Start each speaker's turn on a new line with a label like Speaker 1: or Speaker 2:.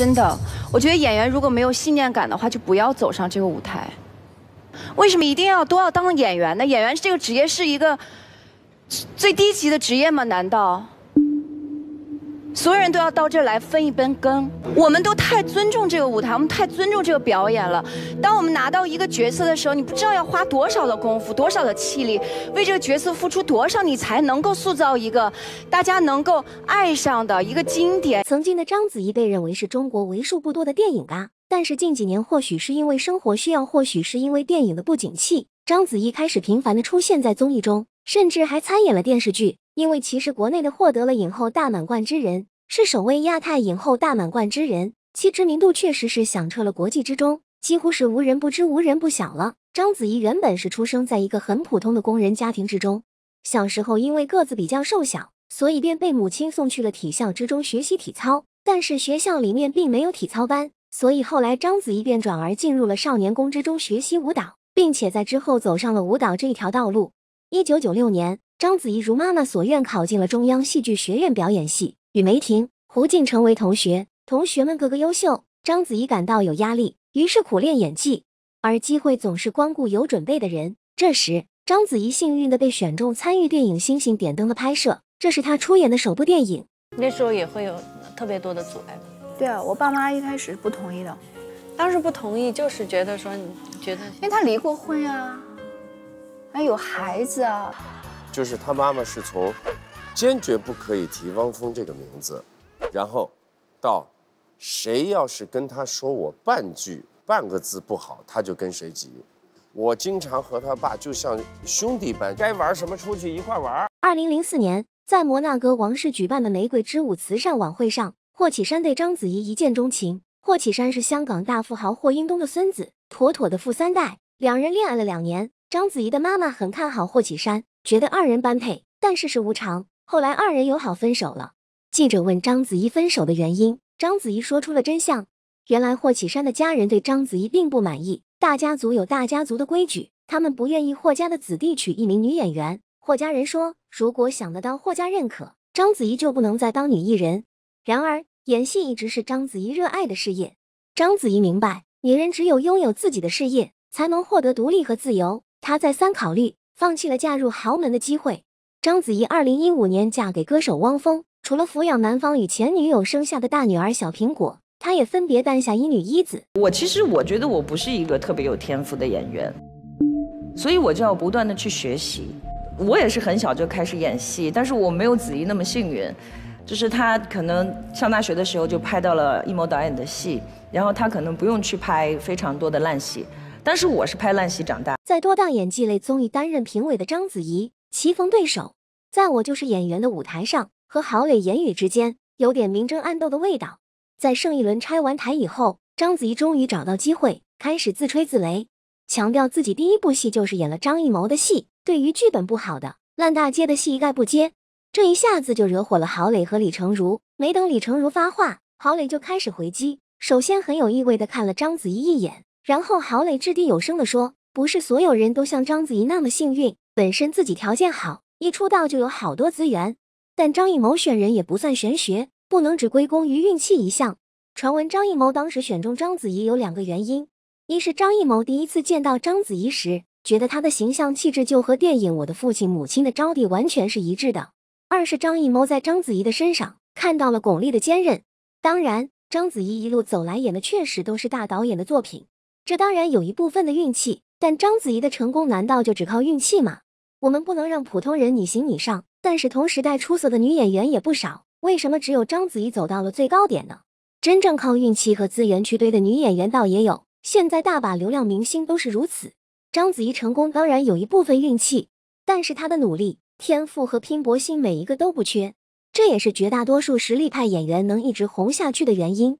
Speaker 1: 真的，我觉得演员如果没有信念感的话，就不要走上这个舞台。为什么一定要都要当演员呢？演员这个职业是一个最低级的职业吗？难道？所有人都要到这来分一杯羹。我们都太尊重这个舞台，我们太尊重这个表演了。当我们拿到一个角色的时候，你不知道要花多少的功夫，多少的气力，为这个角色付出多少，你才能够塑造一个大家能够爱上的一个经典。曾经的章子怡被认为是中国为数不多的电影咖，但是近几年或许是因为生活需要，或许是因为电影的不景气，章子怡开始频繁的出现在综艺中。甚至还参演了电视剧，因为其实国内的获得了影后大满贯之人，是首位亚太影后大满贯之人，其知名度确实是响彻了国际之中，几乎是无人不知、无人不晓了。章子怡原本是出生在一个很普通的工人家庭之中，小时候因为个子比较瘦小，所以便被母亲送去了体校之中学习体操，但是学校里面并没有体操班，所以后来章子怡便转而进入了少年宫之中学习舞蹈，并且在之后走上了舞蹈这一条道路。一九九六年，章子怡如妈妈所愿考进了中央戏剧学院表演系，与梅婷、胡静成为同学。同学们个个优秀，章子怡感到有压力，于是苦练演技。而机会总是光顾有准备的人。这时，章子怡幸运的被选中参与电影《星星点灯》的拍摄，这是她出演的首部电影。那时候也会有特别多的阻碍。对啊，我爸妈一开始不同意的，当时不同意就是觉得说，你觉得，因为他离过婚啊。还有孩子啊，就是他妈妈是从坚决不可以提汪峰这个名字，然后到谁要是跟他说我半句半个字不好，他就跟谁急。我经常和他爸就像兄弟般，该玩什么出去一块玩。二零零四年，在摩纳哥王室举办的玫瑰之舞慈善晚会上，霍启山对章子怡一见钟情。霍启山是香港大富豪霍英东的孙子，妥妥的富三代。两人恋爱了两年。章子怡的妈妈很看好霍启山，觉得二人般配，但世事无常，后来二人友好分手了。记者问章子怡分手的原因，章子怡说出了真相。原来霍启山的家人对章子怡并不满意，大家族有大家族的规矩，他们不愿意霍家的子弟娶一名女演员。霍家人说，如果想得到霍家认可，章子怡就不能再当女艺人。然而，演戏一直是章子怡热爱的事业。章子怡明白，女人只有拥有自己的事业，才能获得独立和自由。她再三考虑，放弃了嫁入豪门的机会。章子怡二零一五年嫁给歌手汪峰，除了抚养男方与前女友生下的大女儿小苹果，她也分别诞下一女一子。我其实我觉得我不是一个特别有天赋的演员，所以我就要不断的去学习。我也是很小就开始演戏，但是我没有子怡那么幸运，就是她可能上大学的时候就拍到了一谋导演的戏，然后她可能不用去拍非常多的烂戏。但是我是拍烂戏长大。在多档演技类综艺担任评委的章子怡，棋逢对手，在我就是演员的舞台上，和郝磊言语之间有点明争暗斗的味道。在盛一伦拆完台以后，章子怡终于找到机会，开始自吹自擂，强调自己第一部戏就是演了张艺谋的戏，对于剧本不好的烂大街的戏一概不接。这一下子就惹火了郝磊和李成儒。没等李成儒发话，郝磊就开始回击，首先很有意味的看了章子怡一眼。然后，郝蕾掷地有声地说：“不是所有人都像章子怡那么幸运，本身自己条件好，一出道就有好多资源。但张艺谋选人也不算玄学，不能只归功于运气一项。传闻张艺谋当时选中章子怡有两个原因：一是张艺谋第一次见到章子怡时，觉得她的形象气质就和电影《我的父亲母亲》的招娣完全是一致的；二是张艺谋在章子怡的身上看到了巩俐的坚韧。当然，章子怡一路走来演的确实都是大导演的作品。”这当然有一部分的运气，但章子怡的成功难道就只靠运气吗？我们不能让普通人你行你上。但是同时代出色的女演员也不少，为什么只有章子怡走到了最高点呢？真正靠运气和资源去堆的女演员倒也有，现在大把流量明星都是如此。章子怡成功当然有一部分运气，但是她的努力、天赋和拼搏性每一个都不缺，这也是绝大多数实力派演员能一直红下去的原因。